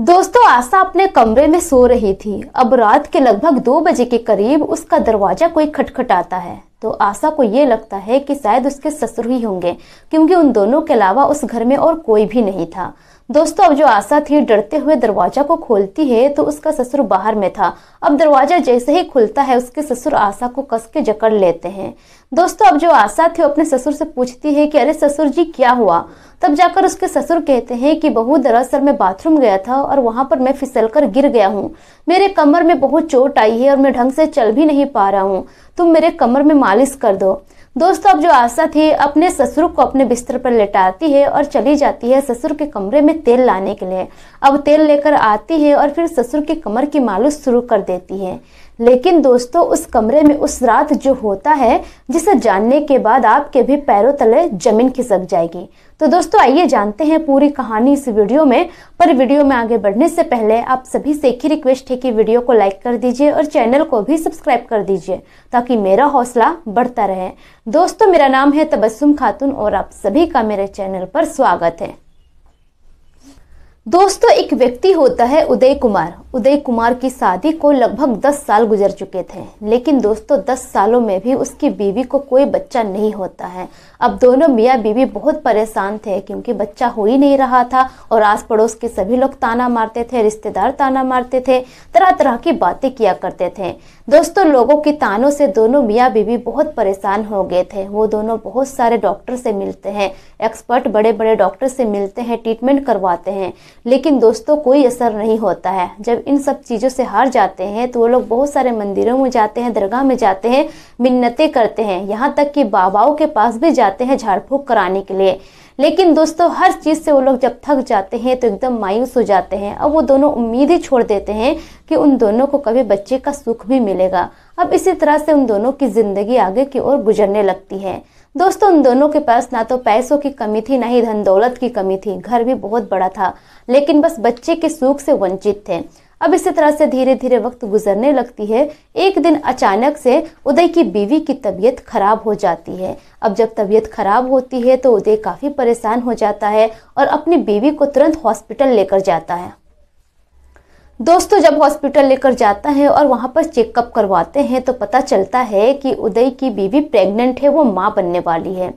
दोस्तों आशा अपने कमरे में सो रही थी अब रात के लगभग दो बजे के करीब उसका दरवाजा कोई खटखटाता है तो आशा को ये लगता है कि शायद उसके ससुर ही होंगे क्योंकि उन दोनों के अलावा उस घर में और कोई भी नहीं था दोस्तों अब जो आशा थी डरते हुए दरवाजा को खोलती है तो उसका ससुर बाहर में था अब दरवाजा जैसे ही खुलता है उसके ससुर आशा को कस के जकड़ लेते हैं दोस्तों अब जो आशा थी अपने ससुर से पूछती है कि अरे ससुर जी क्या हुआ तब जाकर उसके ससुर कहते हैं कि बहू दरअसल मैं बाथरूम गया था और वहां पर मैं फिसल कर गिर गया हूँ मेरे कमर में बहुत चोट आई है और मैं ढंग से चल भी नहीं पा रहा हूँ तुम मेरे कमर में मालिश कर दो दोस्तों अब जो आशा थी अपने ससुर को अपने बिस्तर पर लेटाती है और चली जाती है ससुर के कमरे में तेल लाने के लिए अब तेल लेकर आती है और फिर ससुर की कमर की मालिश शुरू कर देती है लेकिन दोस्तों उस कमरे में उस रात जो होता है जिसे जानने के बाद आपके भी पैरों तले जमीन खिसक जाएगी तो दोस्तों आइए जानते हैं पूरी कहानी इस वीडियो में पर वीडियो में आगे बढ़ने से पहले आप सभी से एक ही रिक्वेस्ट है कि वीडियो को लाइक कर दीजिए और चैनल को भी सब्सक्राइब कर दीजिए ताकि मेरा हौसला बढ़ता रहे दोस्तों मेरा नाम है तबस्सुम खातून और आप सभी का मेरे चैनल पर स्वागत है दोस्तों एक व्यक्ति होता है उदय कुमार उदय कुमार की शादी को लगभग 10 साल गुजर चुके थे लेकिन दोस्तों 10 सालों में भी उसकी बीवी को कोई बच्चा नहीं होता है अब दोनों मियाँ बीवी बहुत परेशान थे क्योंकि बच्चा हो ही नहीं रहा था और आस पड़ोस के सभी लोग ताना मारते थे रिश्तेदार ताना मारते थे तरह तरह की बातें किया करते थे दोस्तों लोगों के तानों से दोनों मियाँ बीवी बहुत परेशान हो गए थे वो दोनों बहुत सारे डॉक्टर से मिलते हैं एक्सपर्ट बड़े बड़े डॉक्टर से मिलते हैं ट्रीटमेंट करवाते हैं लेकिन दोस्तों कोई असर नहीं होता है जब इन सब चीज़ों से हार जाते हैं तो वो लोग बहुत सारे मंदिरों में जाते हैं दरगाह में जाते हैं मिन्नतें करते हैं यहाँ तक कि बाबाओं के पास भी जाते हैं झाड़ फूँक कराने के लिए लेकिन दोस्तों हर चीज़ से वो लोग जब थक जाते हैं तो एकदम मायूस हो जाते हैं अब वो दोनों उम्मीद ही छोड़ देते हैं कि उन दोनों को कभी बच्चे का सुख भी मिलेगा अब इसी तरह से उन दोनों की ज़िंदगी आगे की ओर गुजरने लगती है दोस्तों उन दोनों के पास ना तो पैसों की कमी थी ना ही धन दौलत की कमी थी घर भी बहुत बड़ा था लेकिन बस बच्चे के सुख से वंचित थे अब इसी तरह से धीरे धीरे वक्त गुजरने लगती है एक दिन अचानक से उदय की बीवी की तबीयत खराब हो जाती है अब जब तबीयत खराब होती है तो उदय काफ़ी परेशान हो जाता है और अपनी बीवी को तुरंत हॉस्पिटल लेकर जाता है दोस्तों जब हॉस्पिटल लेकर जाता है और वहाँ पर चेकअप करवाते हैं तो पता चलता है कि उदय की बीवी प्रेग्नेंट है वो माँ बनने वाली है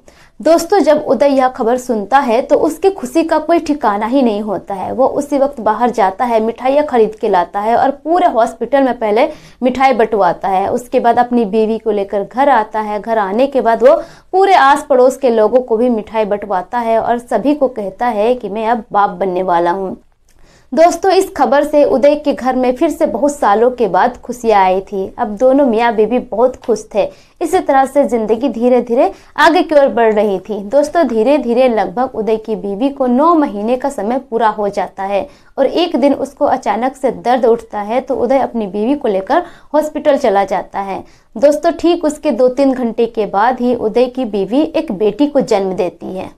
दोस्तों जब उदय यह खबर सुनता है तो उसकी खुशी का कोई ठिकाना ही नहीं होता है वो उसी वक्त बाहर जाता है मिठाइयाँ खरीद के लाता है और पूरे हॉस्पिटल में पहले मिठाई बंटवाता है उसके बाद अपनी बीवी को लेकर घर आता है घर आने के बाद वो पूरे आस पड़ोस के लोगों को भी मिठाई बंटवाता है और सभी को कहता है कि मैं अब बाप बनने वाला हूँ दोस्तों इस खबर से उदय के घर में फिर से बहुत सालों के बाद खुशियाँ आई थी अब दोनों मियाँ बीबी बहुत खुश थे इसी तरह से ज़िंदगी धीरे धीरे आगे की ओर बढ़ रही थी दोस्तों धीरे धीरे लगभग उदय की बीवी को नौ महीने का समय पूरा हो जाता है और एक दिन उसको अचानक से दर्द उठता है तो उदय अपनी बीवी को लेकर हॉस्पिटल चला जाता है दोस्तों ठीक उसके दो तीन घंटे के बाद ही उदय की बीवी एक बेटी को जन्म देती है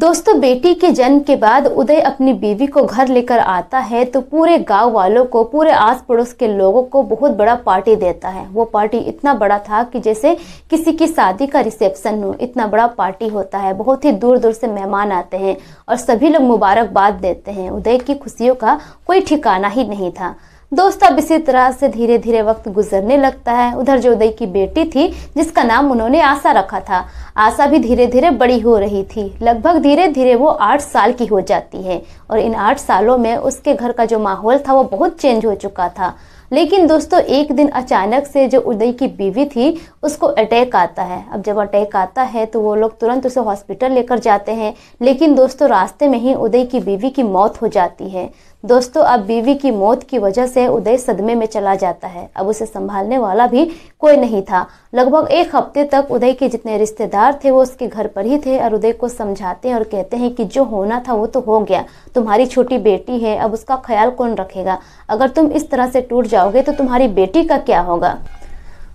दोस्तों बेटी के जन्म के बाद उदय अपनी बीवी को घर लेकर आता है तो पूरे गांव वालों को पूरे आस पड़ोस के लोगों को बहुत बड़ा पार्टी देता है वो पार्टी इतना बड़ा था कि जैसे किसी की शादी का रिसेप्शन हो इतना बड़ा पार्टी होता है बहुत ही दूर दूर से मेहमान आते हैं और सभी लोग मुबारकबाद देते हैं उदय की खुशियों का कोई ठिकाना ही नहीं था दोस्त अब इसी तरह से धीरे धीरे वक्त गुजरने लगता है उधर जोदई की बेटी थी जिसका नाम उन्होंने आशा रखा था आशा भी धीरे धीरे बड़ी हो रही थी लगभग धीरे धीरे वो आठ साल की हो जाती है और इन आठ सालों में उसके घर का जो माहौल था वो बहुत चेंज हो चुका था लेकिन दोस्तों एक दिन अचानक से जो उदय की बीवी थी उसको अटैक आता है अब जब अटैक आता है तो वो लोग तुरंत उसे हॉस्पिटल लेकर जाते हैं लेकिन दोस्तों रास्ते में ही उदय की बीवी की मौत हो जाती है दोस्तों अब बीवी की मौत की वजह से उदय सदमे में चला जाता है अब उसे संभालने वाला भी कोई नहीं था लगभग एक हफ्ते तक उदय के जितने रिश्तेदार थे वो उसके घर पर ही थे और उदय को समझाते हैं और कहते हैं कि जो होना था वो तो हो गया तुम्हारी छोटी बेटी है अब उसका ख्याल कौन रखेगा अगर तुम इस तरह से टूट जाओगे तो तुम्हारी बेटी का क्या होगा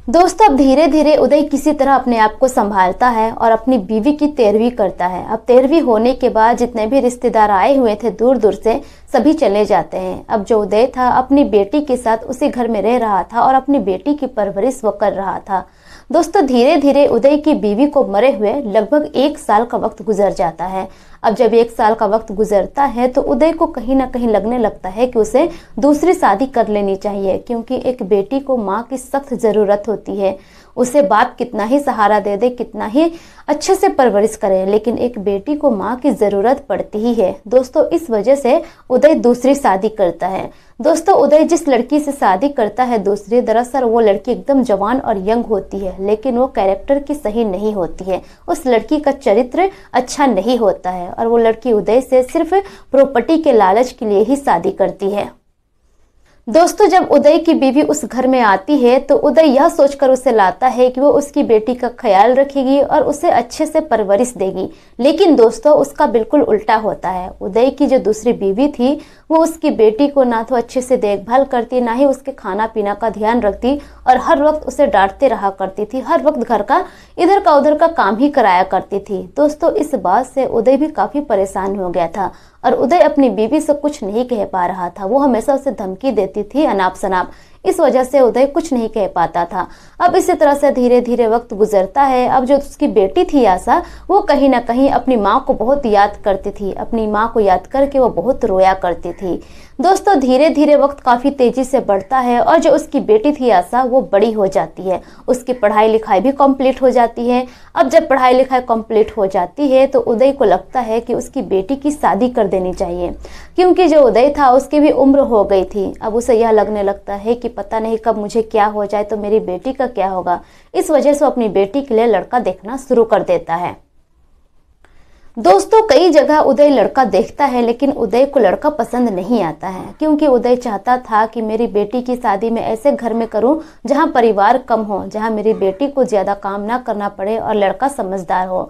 दोस्तों अब धीरे धीरे उदय किसी तरह अपने आप को संभालता है और अपनी बीवी की तेरहवीं करता है अब तेरहवीं होने के बाद जितने भी रिश्तेदार आए हुए थे दूर दूर से सभी चले जाते हैं अब जो उदय था अपनी बेटी के साथ उसी घर में रह रहा था और अपनी बेटी की परवरिश वो कर रहा था दोस्तों धीरे धीरे उदय की बीवी को मरे हुए लगभग एक साल का वक्त गुजर जाता है अब जब एक साल का वक्त गुजरता है तो उदय को कहीं ना कहीं लगने लगता है कि उसे दूसरी शादी कर लेनी चाहिए क्योंकि एक बेटी को माँ की सख्त ज़रूरत होती है उसे बाप कितना ही सहारा दे दे कितना ही अच्छे से परवरिश करे लेकिन एक बेटी को माँ की ज़रूरत पड़ती ही है दोस्तों इस वजह से उदय दूसरी शादी करता है दोस्तों उदय जिस लड़की से शादी करता है दूसरी दरअसल वो लड़की एकदम जवान और यंग होती है लेकिन वो कैरेक्टर की सही नहीं होती है उस लड़की का चरित्र अच्छा नहीं होता है और वो लड़की उदय से सिर्फ प्रॉपर्टी के लालच के लिए ही शादी करती है दोस्तों जब उदय की बीवी उस घर में आती है तो उदय यह सोचकर उसे लाता है कि वो उसकी बेटी का ख्याल रखेगी और उसे अच्छे से परवरिश देगी लेकिन दोस्तों उसका बिल्कुल उल्टा होता है उदय की जो दूसरी बीवी थी वो उसकी बेटी को ना तो अच्छे से देखभाल करती ना ही उसके खाना पीना का ध्यान रखती और हर वक्त उसे डांटते रहा करती थी हर वक्त घर का इधर का उधर का काम ही कराया करती थी दोस्तों इस बात से उदय भी काफ़ी परेशान हो गया था और उदय अपनी बीवी से कुछ नहीं कह पा रहा था वो हमेशा उसे धमकी देती थी अनाप शनाप इस वजह से उदय कुछ नहीं कह पाता था अब इसी तरह से धीरे धीरे वक्त गुजरता है अब जो उसकी बेटी थी आशा वो कहीं ना कहीं अपनी माँ को बहुत याद करती थी अपनी माँ को याद करके वो बहुत रोया करती थी दोस्तों धीरे धीरे वक्त काफ़ी तेज़ी से बढ़ता है और जो उसकी बेटी थी आशा वो बड़ी हो जाती है उसकी पढ़ाई लिखाई भी कंप्लीट हो जाती है अब जब पढ़ाई लिखाई कंप्लीट हो जाती है तो उदय को लगता है कि उसकी बेटी की शादी कर देनी चाहिए क्योंकि जो उदय था उसकी भी उम्र हो गई थी अब उसे यह लगने लगता है कि पता नहीं कब मुझे क्या हो जाए तो मेरी बेटी का क्या होगा इस वजह से वो अपनी बेटी के लिए लड़का देखना शुरू कर देता है दोस्तों कई जगह उदय लड़का देखता है लेकिन उदय को लड़का पसंद नहीं आता है क्योंकि उदय चाहता था कि मेरी बेटी की शादी में ऐसे घर में करूं जहां परिवार कम हो जहां मेरी बेटी को ज़्यादा काम ना करना पड़े और लड़का समझदार हो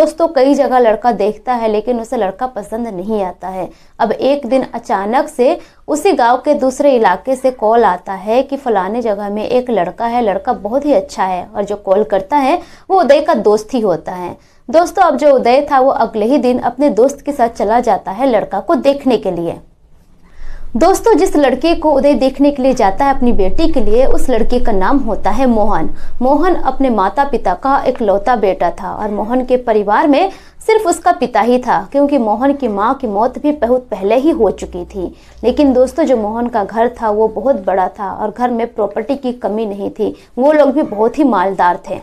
दोस्तों कई जगह लड़का देखता है लेकिन उसे लड़का पसंद नहीं आता है अब एक दिन अचानक से उसी गांव के दूसरे इलाके से कॉल आता है कि फलाने जगह में एक लड़का है लड़का बहुत ही अच्छा है और जो कॉल करता है वो उदय का दोस्त ही होता है दोस्तों अब जो उदय था वो अगले ही दिन अपने दोस्त के साथ चला जाता है लड़का को देखने के लिए दोस्तों जिस लड़के को उदय देखने के लिए जाता है अपनी बेटी के लिए उस लड़के का नाम होता है मोहन मोहन अपने माता पिता का एक लौता बेटा था और मोहन के परिवार में सिर्फ उसका पिता ही था क्योंकि मोहन की माँ की मौत भी बहुत पहले ही हो चुकी थी लेकिन दोस्तों जो मोहन का घर था वो बहुत बड़ा था और घर में प्रॉपर्टी की कमी नहीं थी वो लोग भी बहुत ही मालदार थे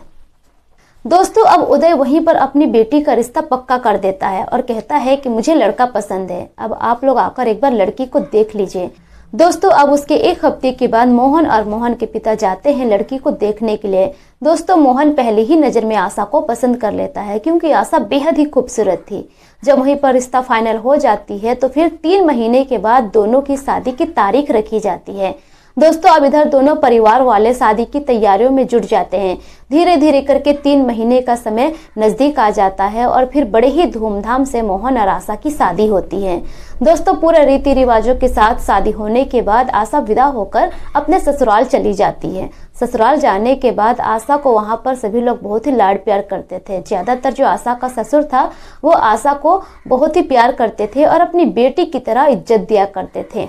दोस्तों अब उदय वहीं पर अपनी बेटी का रिश्ता पक्का कर देता है और कहता है कि मुझे लड़का पसंद है अब आप लोग आकर एक बार लड़की को देख लीजिए दोस्तों अब उसके एक हफ्ते के बाद मोहन और मोहन के पिता जाते हैं लड़की को देखने के लिए दोस्तों मोहन पहले ही नज़र में आशा को पसंद कर लेता है क्योंकि आशा बेहद ही खूबसूरत थी जब वहीं पर रिश्ता फाइनल हो जाती है तो फिर तीन महीने के बाद दोनों की शादी की तारीख रखी जाती है दोस्तों अब इधर दोनों परिवार वाले शादी की तैयारियों में जुट जाते हैं धीरे धीरे करके तीन महीने का समय नज़दीक आ जाता है और फिर बड़े ही धूमधाम से मोहन और आशा की शादी होती है दोस्तों पूरे रीति रिवाजों के साथ शादी होने के बाद आशा विदा होकर अपने ससुराल चली जाती है ससुराल जाने के बाद आशा को वहाँ पर सभी लोग बहुत ही लाड प्यार करते थे ज़्यादातर जो आशा का ससुर था वो आशा को बहुत ही प्यार करते थे और अपनी बेटी की तरह इज्जत दिया करते थे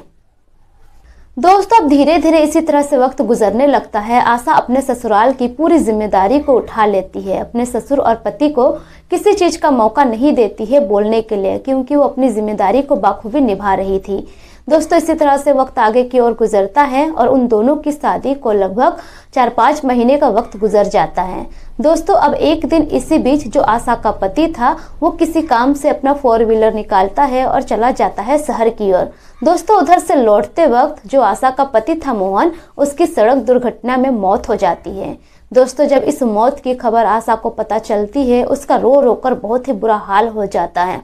दोस्तों अब धीरे धीरे इसी तरह से वक्त गुजरने लगता है आशा अपने ससुराल की पूरी जिम्मेदारी को उठा लेती है अपने ससुर और पति को किसी चीज का मौका नहीं देती है बोलने के लिए क्योंकि वो अपनी जिम्मेदारी को बाखूबी निभा रही थी दोस्तों इसी तरह से वक्त आगे की ओर गुजरता है और उन दोनों की शादी को लगभग चार पाँच महीने का वक्त गुजर जाता है दोस्तों अब एक दिन इसी बीच जो आशा का पति था वो किसी काम से अपना फोर व्हीलर निकालता है और चला जाता है शहर की ओर दोस्तों उधर से लौटते वक्त जो आशा का पति था मोहन उसकी सड़क दुर्घटना में मौत हो जाती है दोस्तों जब इस मौत की खबर आशा को पता चलती है उसका रो रो कर बहुत ही बुरा हाल हो जाता है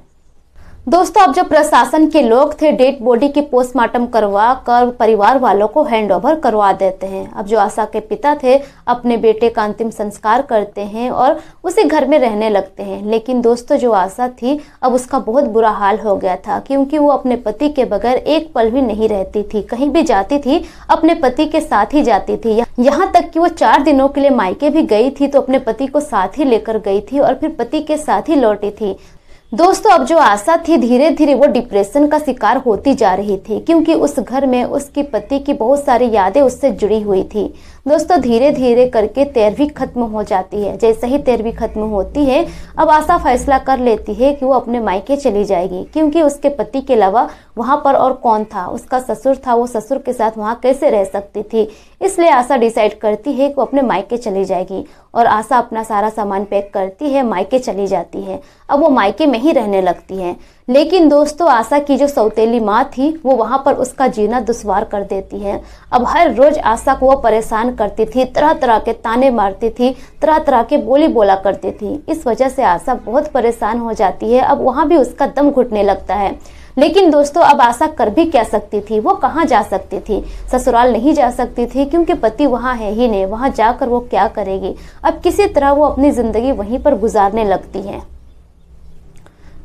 दोस्तों अब जो प्रशासन के लोग थे डेड बॉडी की पोस्टमार्टम करवा कर परिवार वालों को हैंडओवर करवा देते हैं अब जो आशा के पिता थे अपने बेटे का अंतिम संस्कार करते हैं और उसे घर में रहने लगते हैं लेकिन दोस्तों जो आशा थी अब उसका बहुत बुरा हाल हो गया था क्योंकि वो अपने पति के बगैर एक पल भी नहीं रहती थी कहीं भी जाती थी अपने पति के साथ ही जाती थी यहाँ तक कि वो चार दिनों के लिए मायके भी गई थी तो अपने पति को साथ ही लेकर गई थी और फिर पति के साथ ही लौटी थी दोस्तों अब जो आशा थी धीरे धीरे वो डिप्रेशन का शिकार होती जा रही थी क्योंकि उस घर में उसके पति की बहुत सारी यादें उससे जुड़ी हुई थी दोस्तों धीरे धीरे करके तैरवी खत्म हो जाती है जैसे ही तैरवी खत्म होती है अब आशा फैसला कर लेती है कि वो अपने मायके चली जाएगी क्योंकि उसके पति के अलावा वहाँ पर और कौन था उसका ससुर था वो ससुर के साथ वहाँ कैसे रह सकती थी इसलिए आशा डिसाइड करती है कि वो अपने मायके चली जाएगी और आशा अपना सारा सामान पैक करती है मायके चली जाती है अब वो मायके में ही रहने लगती है लेकिन दोस्तों आशा की जो सौतेली माँ थी वो वहाँ पर उसका जीना दुश्वार कर देती है अब हर रोज आशा को वो परेशान करती थी तरह तरह के ताने मारती थी तरह तरह के बोली बोला करती थी इस वजह से आशा बहुत परेशान हो जाती है अब वहाँ भी उसका दम घुटने लगता है लेकिन दोस्तों अब आशा कर भी क्या सकती थी वो कहाँ जा सकती थी ससुराल नहीं जा सकती थी क्योंकि पति वहाँ है ही नहीं वहाँ जाकर वो क्या करेगी अब किसी तरह वो अपनी ज़िंदगी वहीं पर गुजारने लगती है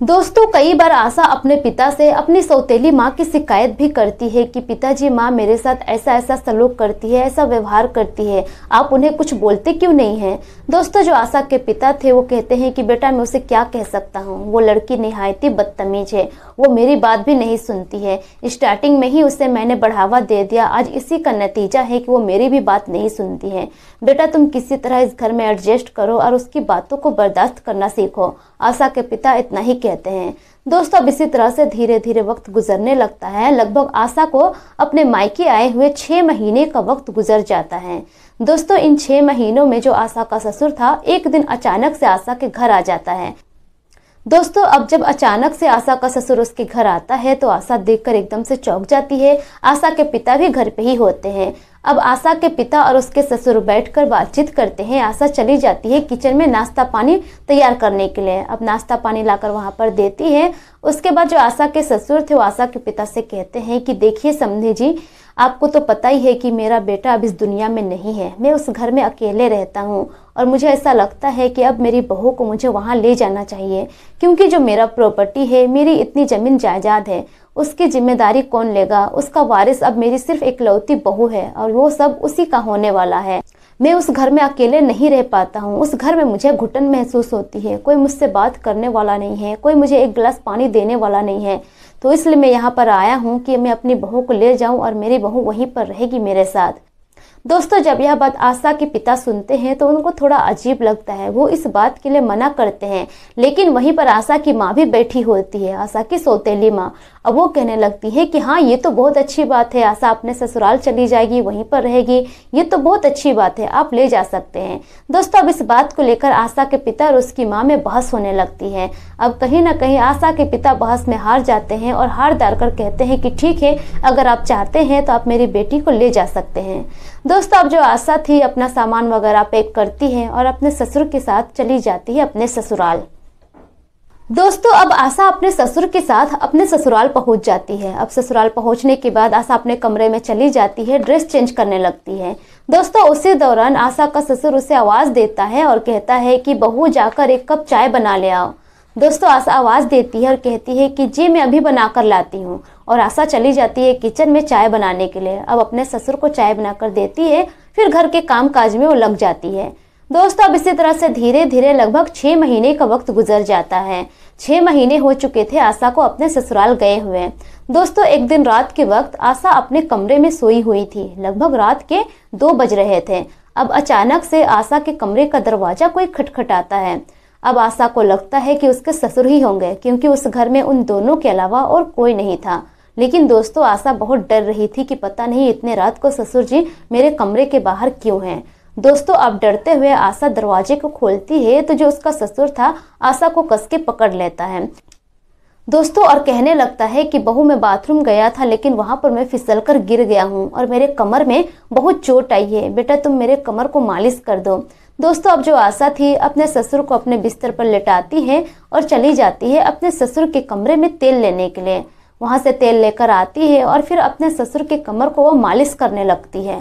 दोस्तों कई बार आशा अपने पिता से अपनी सौतेली माँ की शिकायत भी करती है कि पिताजी माँ मेरे साथ ऐसा ऐसा सलूक करती है ऐसा व्यवहार करती है आप उन्हें कुछ बोलते क्यों नहीं हैं दोस्तों जो आशा के पिता थे वो कहते हैं कि बेटा मैं उसे क्या कह सकता हूँ वो लड़की नहायती बदतमीज है वो मेरी बात भी नहीं सुनती है स्टार्टिंग में ही उसे मैंने बढ़ावा दे दिया आज इसी का नतीजा है कि वो मेरी भी बात नहीं सुनती है बेटा तुम किसी तरह इस घर में एडजस्ट करो और उसकी बातों को बर्दाश्त करना सीखो आशा के पिता इतना ही कहते हैं दोस्तों अब इसी तरह से धीरे धीरे वक्त गुजरने लगता है लगभग आशा को अपने मायके आए हुए छः महीने का वक्त गुजर जाता है दोस्तों इन छः महीनों में जो आशा का ससुर था एक दिन अचानक से आशा के घर आ जाता है दोस्तों अब जब अचानक से आशा का ससुर उसके घर आता है तो आशा देखकर एकदम से चौंक जाती है आशा के पिता भी घर पे ही होते हैं अब आशा के पिता और उसके ससुर बैठकर बातचीत करते हैं आशा चली जाती है किचन में नाश्ता पानी तैयार करने के लिए अब नाश्ता पानी लाकर वहाँ पर देती है उसके बाद जो आशा के ससुर थे वो आशा के पिता से कहते हैं कि देखिए समझे जी आपको तो पता ही है कि मेरा बेटा अब इस दुनिया में नहीं है मैं उस घर में अकेले रहता हूँ और मुझे ऐसा लगता है कि अब मेरी बहू को मुझे वहाँ ले जाना चाहिए क्योंकि जो मेरा प्रॉपर्टी है मेरी इतनी ज़मीन जायदाद है उसकी जिम्मेदारी कौन लेगा उसका वारिस अब मेरी सिर्फ इकलौती बहू है और वो सब उसी का होने वाला है मैं उस घर में अकेले नहीं रह पाता हूँ उस घर में मुझे घुटन महसूस होती है कोई मुझसे बात करने वाला नहीं है कोई मुझे एक गिलास पानी देने वाला नहीं है तो इसलिए मैं यहाँ पर आया हूँ कि मैं अपनी बहू को ले जाऊँ और मेरी बहू वहीं पर रहेगी मेरे साथ दोस्तों जब यह बात आशा के पिता सुनते हैं तो उनको थोड़ा अजीब लगता है वो इस बात के लिए मना करते हैं लेकिन वहीं पर आशा की माँ भी बैठी होती है आशा की सोतेली माँ अब वो कहने लगती है कि हाँ ये तो बहुत अच्छी बात है आशा अपने ससुराल चली जाएगी वहीं पर रहेगी ये तो बहुत अच्छी बात है आप ले जा सकते हैं दोस्तों अब इस बात को लेकर आशा के पिता और उसकी माँ में बहस होने लगती है अब कहीं ना कहीं आशा के पिता बहस में हार जाते हैं और हार डालकर कहते हैं कि ठीक है अगर आप चाहते हैं तो आप मेरी बेटी को ले जा सकते हैं दोस्तों अब जो आशा थी अपना सामान वगैरह पैक करती है और अपने ससुर के साथ चली जाती है अपने ससुराल दोस्तों अब आशा अपने ससुर के साथ अपने ससुराल पहुंच जाती है अब ससुराल पहुंचने के बाद आशा अपने कमरे में चली जाती है ड्रेस चेंज करने लगती है दोस्तों उसी दौरान आशा का ससुर उसे आवाज़ देता है और कहता है कि बहू जाकर एक कप चाय बना ले आओ दोस्तों आशा आवाज़ देती है और कहती है कि जी मैं अभी बना कर लाती हूँ और आशा चली जाती है किचन में चाय बनाने के लिए अब अपने ससुर को चाय बनाकर देती है फिर घर के काम काज में वो लग जाती है दोस्तों अब इसी तरह से धीरे धीरे लगभग छः महीने का वक्त गुजर जाता है छः महीने हो चुके थे आशा को अपने ससुराल गए हुए दोस्तों एक दिन रात के वक्त आशा अपने कमरे में सोई हुई थी लगभग रात के दो बज रहे थे अब अचानक से आशा के कमरे का दरवाजा कोई खटखटाता है अब आशा को लगता है कि उसके ससुर ही होंगे क्योंकि उस घर में उन दोनों के अलावा और कोई नहीं था लेकिन दोस्तों आशा बहुत डर रही थी कि पता नहीं इतने रात को ससुर जी मेरे कमरे के बाहर क्यों हैं दोस्तों अब डरते हुए आशा दरवाजे को खोलती है तो जो उसका ससुर था आशा को कस के पकड़ लेता है दोस्तों और कहने लगता है कि बहू मैं बाथरूम गया था लेकिन वहां पर मैं फिसल कर गिर गया हूँ और मेरे कमर में बहुत चोट आई है बेटा तुम मेरे कमर को मालिश कर दो दोस्तों अब जो आशा थी अपने ससुर को अपने बिस्तर पर लेटाती है और चली जाती है अपने ससुर के कमरे में तेल लेने के लिए वहाँ से तेल लेकर आती है और फिर अपने ससुर के कमर को वो मालिश करने लगती है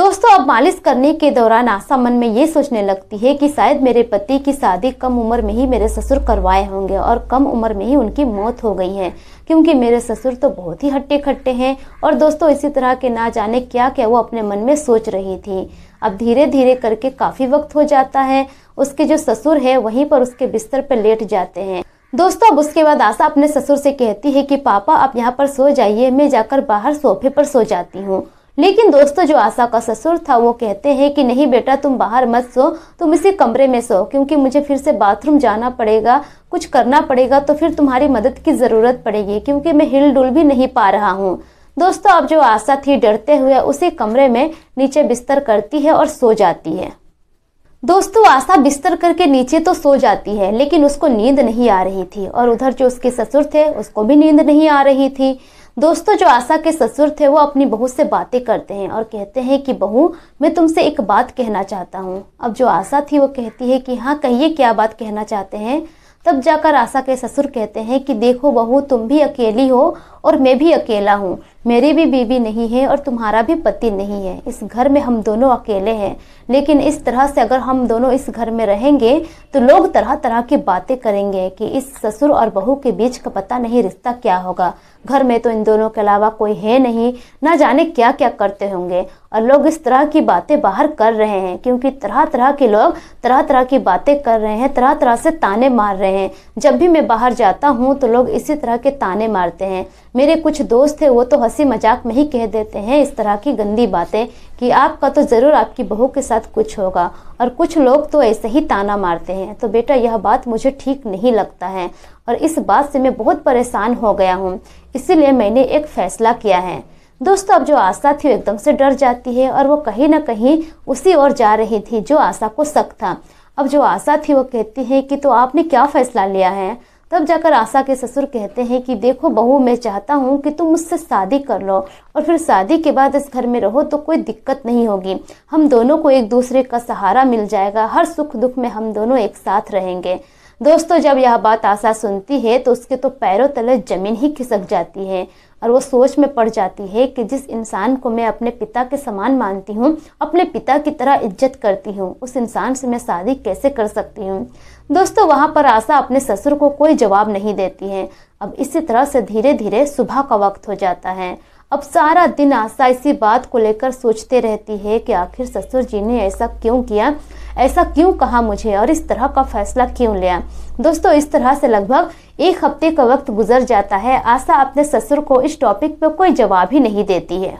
दोस्तों अब मालिश करने के दौरान आशा मन में ये सोचने लगती है कि शायद मेरे पति की शादी कम उम्र में ही मेरे ससुर करवाए होंगे और कम उम्र में ही उनकी मौत हो गई है क्योंकि मेरे ससुर तो बहुत ही हट्टे खट्टे हैं और दोस्तों इसी तरह के ना जाने क्या क्या वो अपने मन में सोच रही थी अब धीरे धीरे करके काफ़ी वक्त हो जाता है उसके जो ससुर है वहीं पर उसके बिस्तर पर लेट जाते हैं दोस्तों अब उसके बाद आशा अपने ससुर से कहती है कि पापा आप यहाँ पर सो जाइए मैं जाकर बाहर सोफे पर सो जाती हूँ लेकिन दोस्तों जो आशा का ससुर था वो कहते हैं कि नहीं बेटा तुम बाहर मत सो तुम इसी कमरे में सो क्योंकि मुझे फिर से बाथरूम जाना पड़ेगा कुछ करना पड़ेगा तो फिर तुम्हारी मदद की ज़रूरत पड़ेगी क्योंकि मैं हिल डुल भी नहीं पा रहा हूँ दोस्तों अब जो आशा थी डरते हुए उसी कमरे में नीचे बिस्तर करती है और सो जाती है दोस्तों आशा बिस्तर करके नीचे तो सो जाती है लेकिन उसको नींद नहीं आ रही थी और उधर जो उसके ससुर थे उसको भी नींद नहीं आ रही थी दोस्तों जो आशा के ससुर थे वो अपनी बहू से बातें करते हैं और कहते हैं कि बहू मैं तुमसे एक बात कहना चाहता हूँ अब जो आशा थी वो कहती है कि हाँ कहिए क्या बात कहना चाहते हैं तब जाकर आशा के ससुर कहते हैं कि देखो बहू तुम भी अकेली हो और मैं भी अकेला हूँ मेरी भी बीवी नहीं है और तुम्हारा भी पति नहीं है इस घर में हम दोनों अकेले हैं लेकिन इस तरह से अगर हम दोनों इस घर में रहेंगे तो लोग तरह तरह की बातें करेंगे कि इस ससुर और बहू के बीच का पता नहीं रिश्ता क्या होगा घर में तो इन दोनों के अलावा कोई है नहीं ना जाने क्या क्या करते होंगे और लोग इस तरह की बातें बाहर कर रहे हैं क्योंकि तरह तरह के लोग तरह तरह की बातें कर रहे हैं तरह तरह से ताने मार रहे हैं जब भी मैं बाहर जाता हूँ तो लोग इसी तरह के ताने मारते हैं मेरे कुछ दोस्त थे वो तो हंसी मजाक में ही कह देते हैं इस तरह की गंदी बातें कि आपका तो ज़रूर आपकी बहू के साथ कुछ होगा और कुछ लोग तो ऐसे ही ताना मारते हैं तो बेटा यह बात मुझे ठीक नहीं लगता है और इस बात से मैं बहुत परेशान हो गया हूँ इसीलिए मैंने एक फ़ैसला किया है दोस्तों अब जो आशा थी वो एकदम से डर जाती है और वो कहीं ना कहीं उसी ओर जा रही थी जो आशा को शक था अब जो आशा थी वो कहती है कि तो आपने क्या फ़ैसला लिया है तब जाकर आशा के ससुर कहते हैं कि देखो बहू मैं चाहता हूँ कि तुम मुझसे शादी कर लो और फिर शादी के बाद इस घर में रहो तो कोई दिक्कत नहीं होगी हम दोनों को एक दूसरे का सहारा मिल जाएगा हर सुख दुख में हम दोनों एक साथ रहेंगे दोस्तों जब यह बात आशा सुनती है तो उसके तो पैरों तले ज़मीन ही खिसक जाती है और वो सोच में पड़ जाती है कि जिस इंसान को मैं अपने पिता के समान मानती हूँ अपने पिता की तरह इज्जत करती हूँ उस इंसान से मैं शादी कैसे कर सकती हूँ दोस्तों वहाँ पर आशा अपने ससुर को कोई जवाब नहीं देती है अब इसी तरह से धीरे धीरे सुबह का वक्त हो जाता है अब सारा दिन आशा इसी बात को लेकर सोचते रहती है कि आखिर ससुर जी ने ऐसा क्यों किया ऐसा क्यों कहा मुझे और इस तरह का फैसला क्यों लिया दोस्तों इस तरह से लगभग एक हफ्ते का वक्त गुजर जाता है आशा अपने ससुर को इस टॉपिक पर कोई जवाब ही नहीं देती है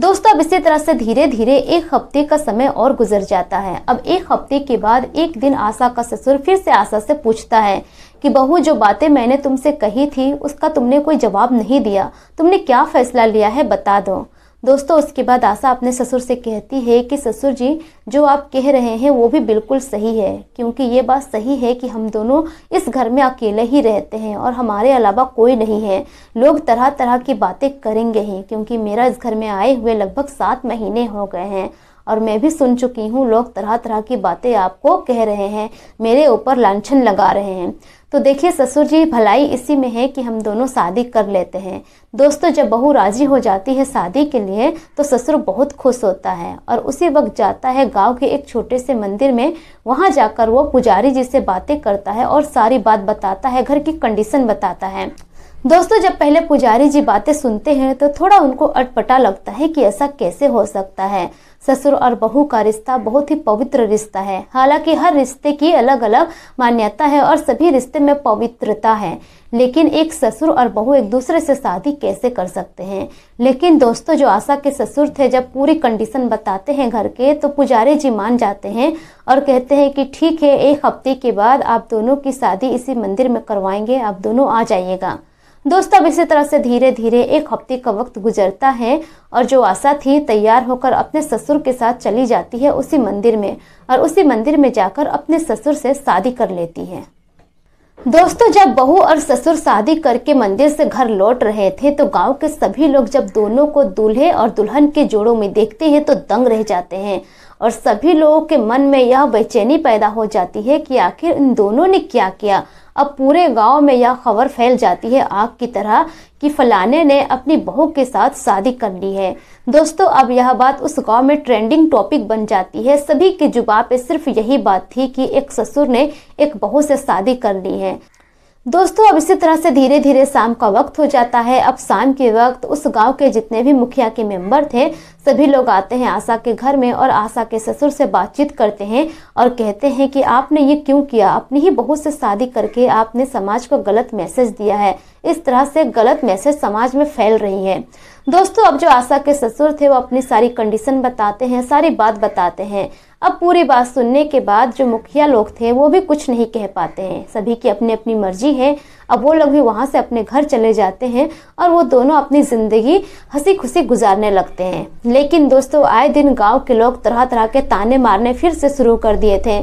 दोस्तों अब इसी तरह से धीरे धीरे एक हफ्ते का समय और गुजर जाता है अब एक हफ्ते के बाद एक दिन आशा का ससुर फिर से आशा से पूछता है कि बहू जो बातें मैंने तुमसे कही थी उसका तुमने कोई जवाब नहीं दिया तुमने क्या फैसला लिया है बता दो दोस्तों उसके बाद आशा अपने ससुर से कहती है कि ससुर जी जो आप कह रहे हैं वो भी बिल्कुल सही है क्योंकि ये बात सही है कि हम दोनों इस घर में अकेले ही रहते हैं और हमारे अलावा कोई नहीं है लोग तरह तरह की बातें करेंगे ही क्योंकि मेरा इस घर में आए हुए लगभग सात महीने हो गए हैं और मैं भी सुन चुकी हूँ लोग तरह तरह की बातें आपको कह रहे हैं मेरे ऊपर लाछन लगा रहे हैं तो देखिए ससुर जी भलाई इसी में है कि हम दोनों शादी कर लेते हैं दोस्तों जब बहू राजी हो जाती है शादी के लिए तो ससुर बहुत खुश होता है और उसी वक्त जाता है गांव के एक छोटे से मंदिर में वहां जाकर वो पुजारी जी से बातें करता है और सारी बात बताता है घर की कंडीशन बताता है दोस्तों जब पहले पुजारी जी बातें सुनते हैं तो थोड़ा उनको अटपटा लगता है कि ऐसा कैसे हो सकता है ससुर और बहू का रिश्ता बहुत ही पवित्र रिश्ता है हालांकि हर रिश्ते की अलग अलग मान्यता है और सभी रिश्ते में पवित्रता है लेकिन एक ससुर और बहू एक दूसरे से शादी कैसे कर सकते हैं लेकिन दोस्तों जो आशा के ससुर थे जब पूरी कंडीशन बताते हैं घर के तो पुजारी जी मान जाते हैं और कहते हैं कि ठीक है एक हफ्ते के बाद आप दोनों की शादी इसी मंदिर में करवाएंगे आप दोनों आ जाइएगा दोस्तों अब इसी तरह से धीरे धीरे एक हफ्ते का वक्त गुजरता है और जो आशा थी तैयार होकर अपने ससुर के साथ चली जाती है उसी मंदिर में और उसी मंदिर में जाकर अपने ससुर से शादी कर लेती है दोस्तों जब बहू और ससुर शादी करके मंदिर से घर लौट रहे थे तो गांव के सभी लोग जब दोनों को दूल्हे और दुल्हन के जोड़ों में देखते हैं तो दंग रह जाते हैं और सभी लोगों के मन में यह बेचैनी पैदा हो जाती है कि आखिर इन दोनों ने क्या किया अब पूरे गांव में यह खबर फैल जाती है आग की तरह कि फलाने ने अपनी बहू के साथ शादी कर ली है दोस्तों अब यह बात उस गांव में ट्रेंडिंग टॉपिक बन जाती है सभी की जुबा पे सिर्फ यही बात थी कि एक ससुर ने एक बहू से शादी कर ली है दोस्तों अब इसी तरह से धीरे धीरे शाम का वक्त हो जाता है अब शाम के वक्त उस गांव के जितने भी मुखिया के मेंबर थे सभी लोग आते हैं आशा के घर में और आशा के ससुर से बातचीत करते हैं और कहते हैं कि आपने ये क्यों किया अपनी ही बहू से शादी करके आपने समाज को गलत मैसेज दिया है इस तरह से गलत मैसेज समाज में फैल रही है दोस्तों अब जो आशा के ससुर थे वो अपनी सारी कंडीशन बताते हैं सारी बात बताते हैं अब पूरी बात सुनने के बाद जो मुखिया लोग थे वो भी कुछ नहीं कह पाते हैं सभी की अपनी अपनी मर्जी है अब वो लोग भी वहाँ से अपने घर चले जाते हैं और वो दोनों अपनी ज़िंदगी हंसी खुशी गुजारने लगते हैं लेकिन दोस्तों आए दिन गांव के लोग तरह तरह के ताने मारने फिर से शुरू कर दिए थे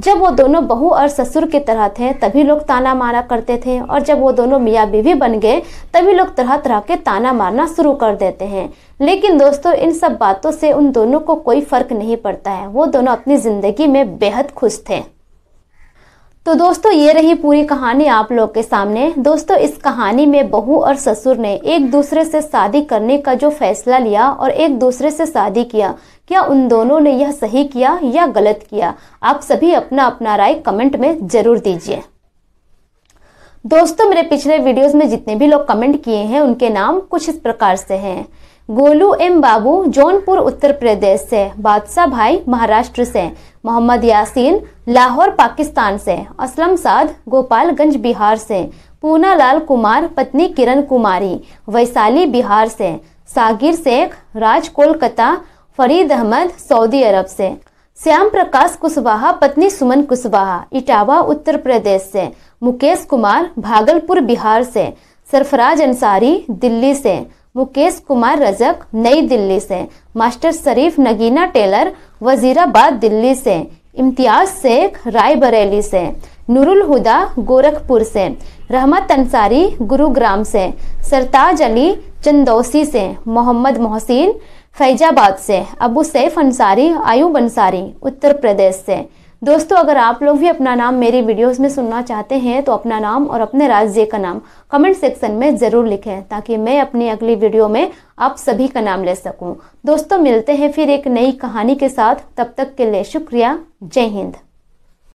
जब वो दोनों बहू और ससुर की तरह थे तभी लोग ताना मारा करते थे और जब वो दोनों मियाँ बीवी बन गए तभी लोग तरह तरह के ताना मारना शुरू कर देते हैं लेकिन दोस्तों इन सब बातों से उन दोनों को कोई फर्क नहीं पड़ता है वो दोनों अपनी ज़िंदगी में बेहद खुश थे तो दोस्तों ये रही पूरी कहानी आप लोग के सामने दोस्तों इस कहानी में बहू और ससुर ने एक दूसरे से शादी करने का जो फैसला लिया और एक दूसरे से शादी किया क्या उन दोनों ने यह सही किया या गलत किया आप सभी अपना अपना राय कमेंट में जरूर दीजिए दोस्तों मेरे पिछले वीडियोस में जितने भी लोग कमेंट किए हैं उनके नाम कुछ इस प्रकार से हैं गोलू एम बाबू जौनपुर उत्तर प्रदेश से बादशाह भाई महाराष्ट्र से मोहम्मद यासीन लाहौर पाकिस्तान से असलम साद गोपालगंज बिहार से पूना लाल कुमार पत्नी किरण कुमारी वैशाली बिहार से सागिर शेख राज कोलकाता फरीद अहमद सऊदी अरब से श्याम प्रकाश कुशवाहा पत्नी सुमन कुशवाहा इटावा उत्तर प्रदेश से मुकेश कुमार भागलपुर बिहार से सरफराज अंसारी दिल्ली से मुकेश कुमार रजक नई दिल्ली से मास्टर शरीफ नगीना टेलर वजीराबाद दिल्ली से इम्तियाज शेख रायबरेली से नूरुल हुदा गोरखपुर से रहमत अंसारी गुरुग्राम से सरताज अली चंदौसी से मोहम्मद मोहसिन फैजाबाद से अबू सैफ अंसारी आयुब अंसारी उत्तर प्रदेश से दोस्तों अगर आप लोग भी अपना नाम मेरी वीडियोस में सुनना चाहते हैं तो अपना नाम और अपने राज्य का नाम कमेंट सेक्शन में ज़रूर लिखें ताकि मैं अपनी अगली वीडियो में आप सभी का नाम ले सकूं। दोस्तों मिलते हैं फिर एक नई कहानी के साथ तब तक के लिए शुक्रिया जय हिंद